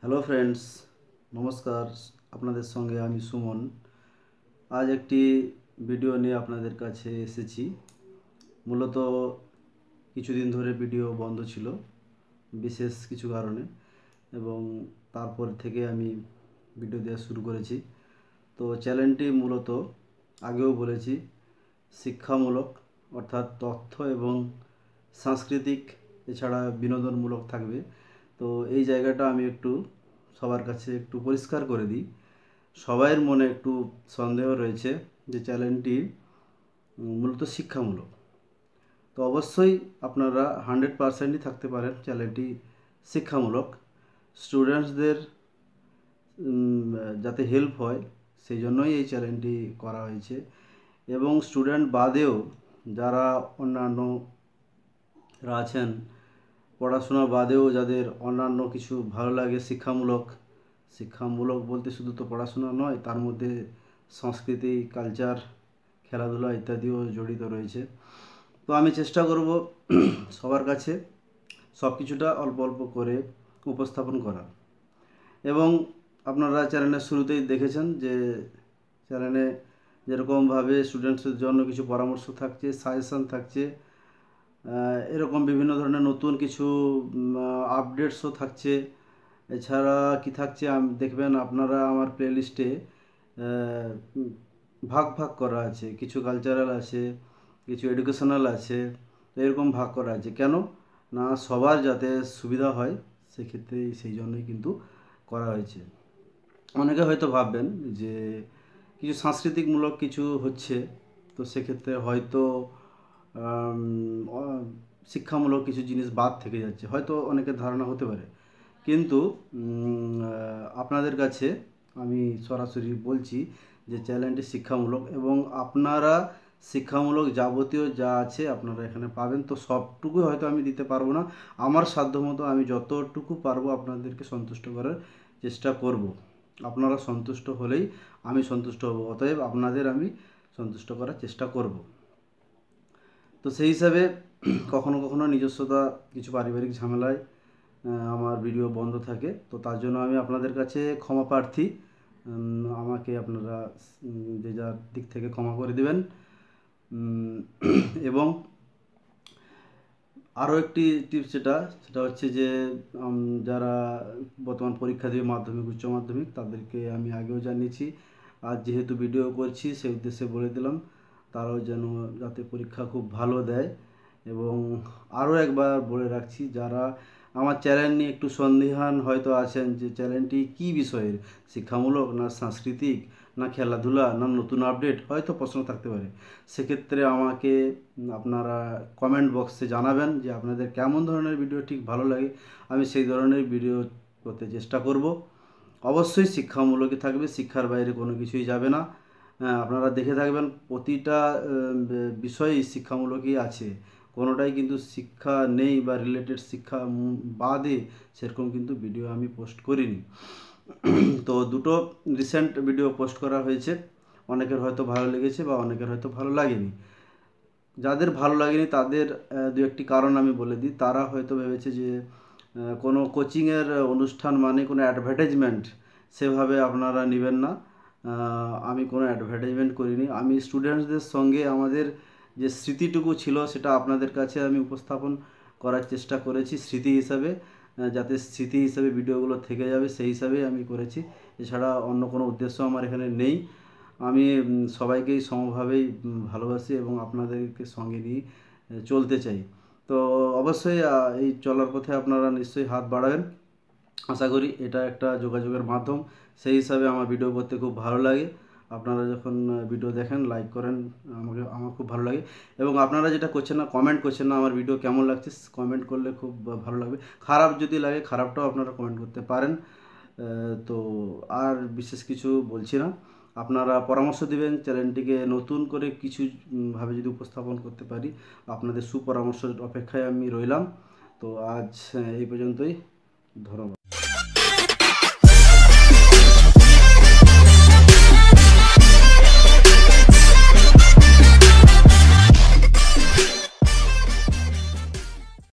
Hello friends নমস্কার আপনাদের সঙ্গে আমি সুমন আজ একটি ভিডিও নিয়ে আপনাদের কাছে এসেছি মূলত কিছুদিন ধরে ভিডিও বন্ধ ছিল বিশেষ কিছু কারণে এবং তারপর থেকে আমি ভিডিও দেওয়া শুরু করেছি তো চ্যানেলটি মূলত আগেও বলেছি শিক্ষামূলক অর্থাৎ তথ্য এবং সাংস্কৃতিক এছাড়া বিনোদনমূলক থাকবে তো এই জায়গাটা আমি একটু সবার কাছে একটু পরিষ্কার করে দিই সবাইয়ের মনে একটু সন্দেহ রয়েছে যে চ্যানেলটি মূলত শিক্ষামূলক তো অবশ্যই আপনারা হান্ড্রেড পারসেন্টই থাকতে পারেন চ্যানেলটি শিক্ষামূলক স্টুডেন্টসদের যাতে হেল্প হয় সেই জন্যই এই চ্যানেলটি করা হয়েছে এবং স্টুডেন্ট বাদেও যারা অন্যান্যরা আছেন পড়াশোনা বাদেও যাদের অন্যান্য কিছু ভালো লাগে শিক্ষামূলক শিক্ষামূলক বলতে শুধু তো পড়াশোনা নয় তার মধ্যে সংস্কৃতি কালচার খেলাধুলা ইত্যাদিও জড়িত রয়েছে তো আমি চেষ্টা করব সবার কাছে সব কিছুটা অল্প অল্প করে উপস্থাপন করা এবং আপনারা চ্যানেলের শুরুতেই দেখেছেন যে চ্যানেলে যেরকমভাবে স্টুডেন্টসের জন্য কিছু পরামর্শ থাকছে সাজেশান থাকছে এরকম বিভিন্ন ধরনের নতুন কিছু আপডেটসও থাকছে এছাড়া কি থাকছে দেখবেন আপনারা আমার প্লেলিস্টে ভাগ ভাগ করা আছে কিছু কালচারাল আছে কিছু এডুকেশনাল আছে এরকম ভাগ করা আছে কেন না সবার যাতে সুবিধা হয় সেক্ষেত্রে সেই জন্যই কিন্তু করা হয়েছে অনেকে হয়তো ভাববেন যে কিছু সাংস্কৃতিকমূলক কিছু হচ্ছে তো সেক্ষেত্রে হয়তো শিক্ষামূলক কিছু জিনিস বাদ থেকে যাচ্ছে হয়তো অনেকের ধারণা হতে পারে কিন্তু আপনাদের কাছে আমি সরাসরি বলছি যে চ্যানেলটি শিক্ষামূলক এবং আপনারা শিক্ষামূলক যাবতীয় যা আছে আপনারা এখানে পাবেন তো সবটুকু হয়তো আমি দিতে পারবো না আমার সাধ্যমতো আমি যতটুকু পারবো আপনাদেরকে সন্তুষ্ট করার চেষ্টা করব। আপনারা সন্তুষ্ট হলেই আমি সন্তুষ্ট হব অতএব আপনাদের আমি সন্তুষ্ট করার চেষ্টা করব তো সেই হিসাবে কখনো কখনো নিজস্বতা কিছু পারিবারিক ঝামেলায় আমার ভিডিও বন্ধ থাকে তো তার জন্য আমি আপনাদের কাছে ক্ষমা প্রার্থী আমাকে আপনারা যে যার দিক থেকে ক্ষমা করে দেবেন এবং আরও একটি টিপস যেটা সেটা হচ্ছে যে যারা বর্তমান পরীক্ষা দেবে মাধ্যমিক উচ্চ মাধ্যমিক তাদেরকে আমি আগেও জানিয়েছি আর যেহেতু ভিডিও করছি সেই উদ্দেশ্যে বলে দিলাম তারাও যেন যাতে পরীক্ষা খুব ভালো দেয় এবং আরও একবার বলে রাখছি যারা আমার চ্যানেল নিয়ে একটু সন্দিহান হয়তো আছেন যে চ্যানেলটি কী বিষয়ের শিক্ষামূলক না সাংস্কৃতিক না খেলাধুলা না নতুন আপডেট হয়তো প্রশ্ন থাকতে পারে সেক্ষেত্রে আমাকে আপনারা কমেন্ট বক্সে জানাবেন যে আপনাদের কেমন ধরনের ভিডিও ঠিক ভালো লাগে আমি সেই ধরনের ভিডিও করতে চেষ্টা করব অবশ্যই শিক্ষামূলকই থাকবে শিক্ষার বাইরে কোনো কিছুই যাবে না হ্যাঁ, আপনারা দেখে থাকবেন প্রতিটা বিষয়েই শিক্ষামূলকই আছে কোনোটাই কিন্তু শিক্ষা নেই বা রিলেটেড শিক্ষা বাদে সেরকম কিন্তু ভিডিও আমি পোস্ট করিনি তো দুটো রিসেন্ট ভিডিও পোস্ট করা হয়েছে অনেকের হয়তো ভালো লেগেছে বা অনেকের হয়তো ভালো লাগেনি যাদের ভালো লাগেনি তাদের দু একটি কারণ আমি বলে দিই তারা হয়তো ভেবেছে যে কোনো কোচিংয়ের অনুষ্ঠান মানে কোনো অ্যাডভার্টাইজমেন্ট সেভাবে আপনারা নেবেন না আমি কোনো অ্যাডভার্টাইজমেন্ট করিনি আমি স্টুডেন্টসদের সঙ্গে আমাদের যে স্মৃতিটুকু ছিল সেটা আপনাদের কাছে আমি উপস্থাপন করার চেষ্টা করেছি স্মৃতি হিসাবে যাতে স্মৃতি হিসাবে ভিডিওগুলো থেকে যাবে সেই হিসাবেই আমি করেছি এছাড়া অন্য কোনো উদ্দেশ্য আমার এখানে নেই আমি সবাইকেই সমভাবেই ভালোবাসি এবং আপনাদেরকে সঙ্গে নিয়ে চলতে চাই তো অবশ্যই এই চলার পথে আপনারা নিশ্চয়ই হাত বাড়াবেন আশা করি এটা একটা যোগাযোগের মাধ্যম সেই হিসাবে আমার ভিডিও করতে খুব ভালো লাগে আপনারা যখন ভিডিও দেখেন লাইক করেন আমাকে আমার খুব ভালো লাগে এবং আপনারা যেটা করছেন না কমেন্ট করছেন না আমার ভিডিও কেমন লাগছে কমেন্ট করলে খুব ভালো লাগবে খারাপ যদি লাগে খারাপটাও আপনারা কমেন্ট করতে পারেন তো আর বিশেষ কিছু বলছি না আপনারা পরামর্শ দিবেন চ্যানেলটিকে নতুন করে কিছুভাবে যদি উপস্থাপন করতে পারি আপনাদের সুপরামর্শের অপেক্ষায় আমি রইলাম তো আজ এই পর্যন্তই ধন্যবাদ